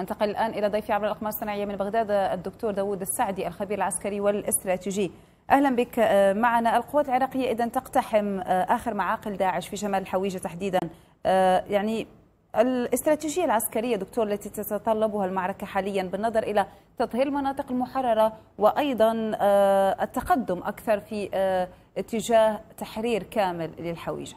أنتقل الآن إلى ضيفي عبر الأقمار الصناعية من بغداد الدكتور داوود السعدي الخبير العسكري والاستراتيجي أهلا بك آه، معنا القوات العراقية إذا تقتحم آه، آخر معاقل داعش في شمال الحويجة تحديدا آه، يعني الاستراتيجية العسكرية دكتور التي تتطلبها المعركة حاليا بالنظر إلى تطهير المناطق المحررة وأيضا التقدم أكثر في اتجاه تحرير كامل للحويجة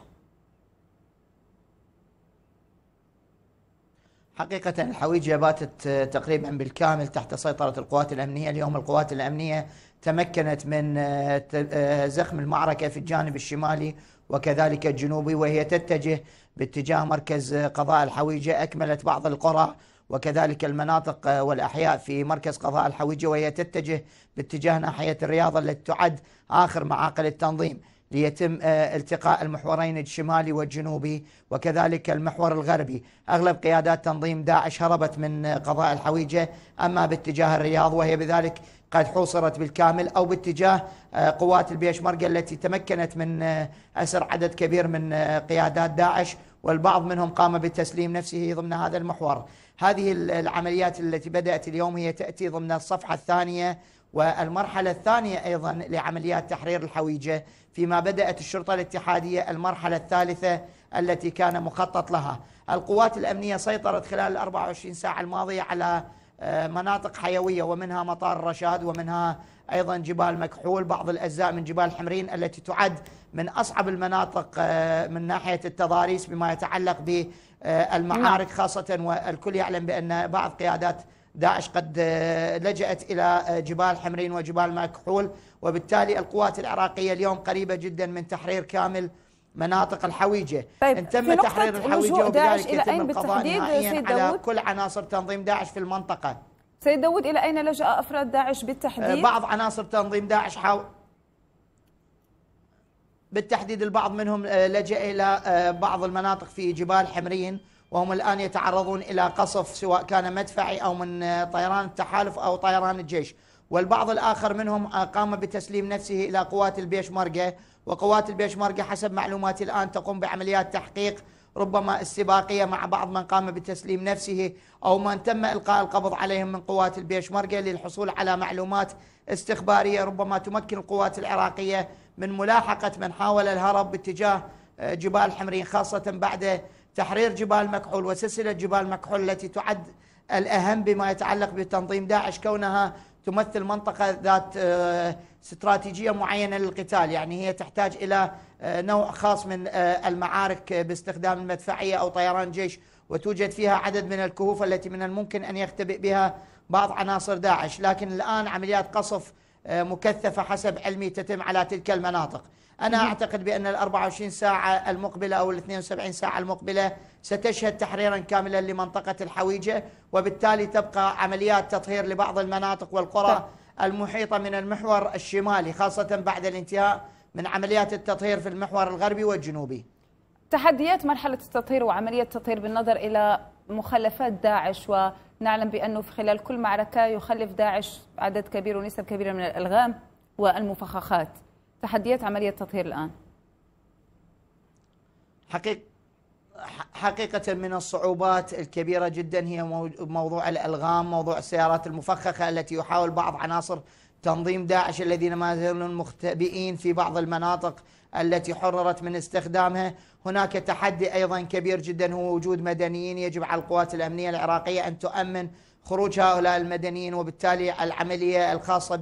حقيقة الحويجة باتت آه، تقريبا بالكامل تحت سيطرة القوات الأمنية اليوم القوات الأمنية تمكنت من آه، آه، زخم المعركة في الجانب الشمالي وكذلك الجنوبي وهي تتجه باتجاه مركز قضاء الحويجة أكملت بعض القرى وكذلك المناطق والأحياء في مركز قضاء الحويجة وهي تتجه باتجاه ناحية الرياض التي تعد آخر معاقل التنظيم ليتم آه، التقاء المحورين الشمالي والجنوبي وكذلك المحور الغربي أغلب قيادات تنظيم داعش هربت من آه، قضاء الحويجة أما باتجاه الرياض وهي بذلك قد حوصرت بالكامل أو باتجاه آه، قوات البيشمركة التي تمكنت من أسر عدد كبير من قيادات داعش والبعض منهم قام بتسليم نفسه ضمن هذا المحور هذه العمليات التي بدأت اليوم هي تأتي ضمن الصفحة الثانية والمرحلة الثانية أيضا لعمليات تحرير الحويجة فيما بدأت الشرطة الاتحادية المرحلة الثالثة التي كان مخطط لها القوات الأمنية سيطرت خلال ال 24 ساعة الماضية على آه، مناطق حيوية ومنها مطار الرشاد ومنها أيضا جبال مكحول بعض الأجزاء من جبال حمرين التي تعد من أصعب المناطق آه، من ناحية التضاريس بما يتعلق بالمعارك نعم. خاصة والكل يعلم بأن بعض قيادات داعش قد آه، لجأت إلى آه، جبال حمرين وجبال مكحول وبالتالي القوات العراقية اليوم قريبة جدا من تحرير كامل مناطق الحويجة طيب إن تم تحرير الحويجة وبذلك يتم القضاء نهائيا على كل عناصر تنظيم داعش في المنطقة سيد داود إلى أين لجأ أفراد داعش بالتحديد؟ آه، بعض عناصر تنظيم داعش حاو... بالتحديد البعض منهم لجأ إلى بعض المناطق في جبال حمرين وهم الآن يتعرضون إلى قصف سواء كان مدفعي أو من طيران التحالف أو طيران الجيش والبعض الآخر منهم قام بتسليم نفسه إلى قوات البيشمركة وقوات البيشمركة حسب معلوماتي الآن تقوم بعمليات تحقيق ربما استباقية مع بعض من قام بتسليم نفسه أو من تم إلقاء القبض عليهم من قوات البيشمركة للحصول على معلومات استخبارية ربما تمكن القوات العراقية من ملاحقة من حاول الهرب باتجاه جبال حمرين خاصة بعد تحرير جبال مكحول وسلسله جبال مكحول التي تعد الاهم بما يتعلق بتنظيم داعش كونها تمثل منطقه ذات آه، استراتيجيه معينه للقتال يعني هي تحتاج الى آه، نوع خاص من آه، المعارك باستخدام المدفعيه او طيران جيش وتوجد فيها عدد من الكهوف التي من الممكن ان يختبئ بها بعض عناصر داعش لكن الان عمليات قصف مكثفه حسب علمي تتم على تلك المناطق أنا نعم. أعتقد بأن ال 24 ساعة المقبلة أو ال 72 ساعة المقبلة ستشهد تحريرا كاملا لمنطقة الحويجة وبالتالي تبقى عمليات تطهير لبعض المناطق والقرى طيب. المحيطة من المحور الشمالي خاصة بعد الانتهاء من عمليات التطهير في المحور الغربي والجنوبي تحديات مرحلة التطهير وعملية التطهير بالنظر إلى مخلفات داعش ونعلم بأنه في خلال كل معركة يخلف داعش عدد كبير ونسب كبيرة من الألغام والمفخخات تحديات عملية التطهير الآن؟ حقيقة حقيقة من الصعوبات الكبيرة جدا هي موضوع الألغام موضوع السيارات المفخخة التي يحاول بعض عناصر تنظيم داعش الذين ما زالوا مختبئين في بعض المناطق التي حررت من استخدامها هناك تحدي أيضا كبير جدا هو وجود مدنيين يجب على القوات الأمنية العراقية أن تؤمن خروج هؤلاء المدنيين وبالتالي العملية الخاصة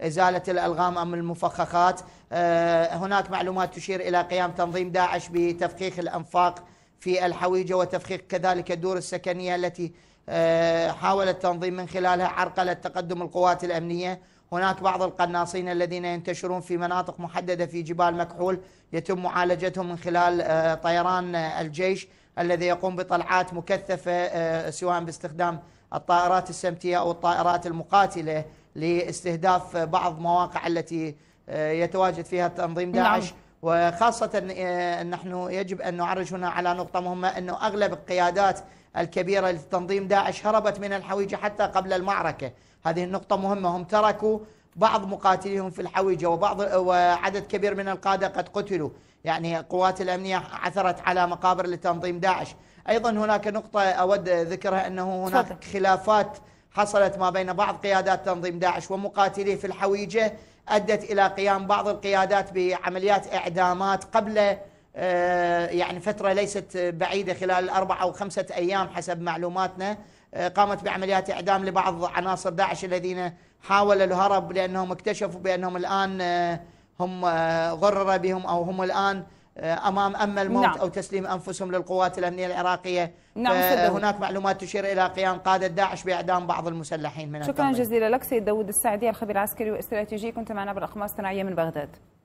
بإزالة الألغام أم المفخخات آه، هناك معلومات تشير إلى قيام تنظيم داعش بتفخيخ الأنفاق في الحويجة وتفخيخ كذلك الدور السكنية التي آه، حاول التنظيم من خلالها عرقلة تقدم القوات الأمنية هناك بعض القناصين الذين ينتشرون في مناطق محددة في جبال مكحول يتم معالجتهم من خلال آه، طيران الجيش الذي يقوم بطلعات مكثفة سواء باستخدام الطائرات السمتية أو الطائرات المقاتلة لاستهداف بعض مواقع التي آه، يتواجد فيها تنظيم نعم. داعش نعم. وخاصة آه، نحن يجب أن نعرج هنا على نقطة مهمة أنه أغلب القيادات الكبيرة لتنظيم داعش هربت من الحويجة حتى قبل المعركة هذه النقطة مهمة هم تركوا بعض مقاتليهم في الحويجة وبعض وعدد كبير من القادة قد قتلوا يعني قوات الأمنية عثرت على مقابر لتنظيم داعش أيضا هناك نقطة أود ذكرها أنه هناك صدق. خلافات حصلت ما بين بعض قيادات تنظيم داعش ومقاتليه في الحويجة أدت إلى قيام بعض القيادات بعمليات إعدامات قبل آه، يعني فترة ليست بعيدة خلال الأربعة أو خمسة أيام حسب معلوماتنا آه، قامت بعمليات إعدام لبعض عناصر داعش الذين حاولوا الهرب لأنهم اكتشفوا بأنهم الآن آه، هم آه، ضرر بهم أو هم الآن آه، امام اما الموت نعم. او تسليم انفسهم للقوات الامنيه العراقيه نعم آه، هناك معلومات تشير الى قيام قاده داعش باعدام بعض المسلحين من شكرا التنظيم. جزيلا لك سيد داود السعدي الخبير العسكري والاستراتيجي كنت معنا بالاقمار الصناعيه من بغداد